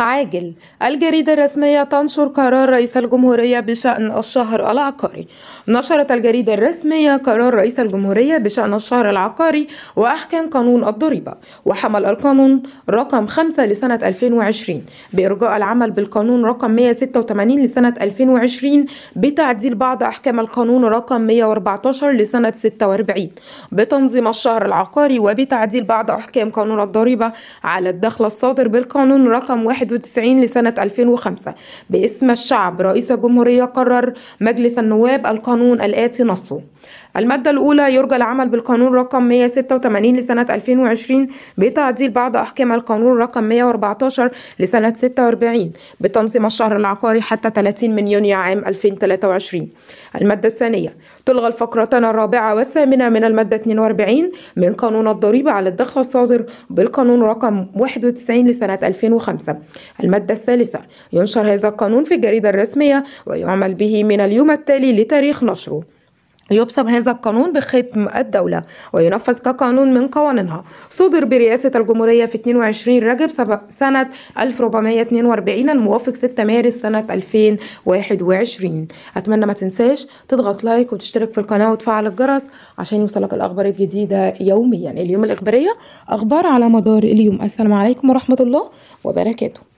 عاجل الجريدة الرسمية تنشر قرار رئيس الجمهورية بشأن الشهر العقاري نشرت الجريدة الرسمية قرار رئيس الجمهورية بشأن الشهر العقاري وأحكام قانون الضريبة وحمل القانون رقم 5 لسنة 2020 بإرجاء العمل بالقانون رقم 186 لسنة 2020 بتعديل بعض أحكام القانون رقم 114 لسنة 46 بتنظيم الشهر العقاري وبتعديل بعض أحكام قانون الضريبة على الدخل الصادر بالقانون رقم 1 1991 لسنة 2005 باسم الشعب رئيس الجمهورية قرر مجلس النواب القانون الآتي نصه المادة الأولى يرجى العمل بالقانون رقم 186 لسنة 2020 بتعديل بعض أحكام القانون رقم 114 لسنة 46 بتنظيم الشهر العقاري حتى 30 من يونيو عام 2023 المادة الثانية تلغى الفقرتان الرابعة والثامنة من المادة 42 من قانون الضريبة على الدخل الصادر بالقانون رقم 91 لسنة 2005 المادة الثالثة ينشر هذا القانون في الجريدة الرسمية ويعمل به من اليوم التالي لتاريخ نشره يبصم هذا القانون بختم الدولة وينفذ كقانون من قوانينها صدر برئاسة الجمهورية في 22 رجب سنة 1442 الموافق 6 مارس سنة 2021 أتمنى ما تنساش تضغط لايك وتشترك في القناة وتفعل الجرس عشان يوصلك الأخبار الجديدة يوميا اليوم الإخبارية أخبار على مدار اليوم السلام عليكم ورحمة الله وبركاته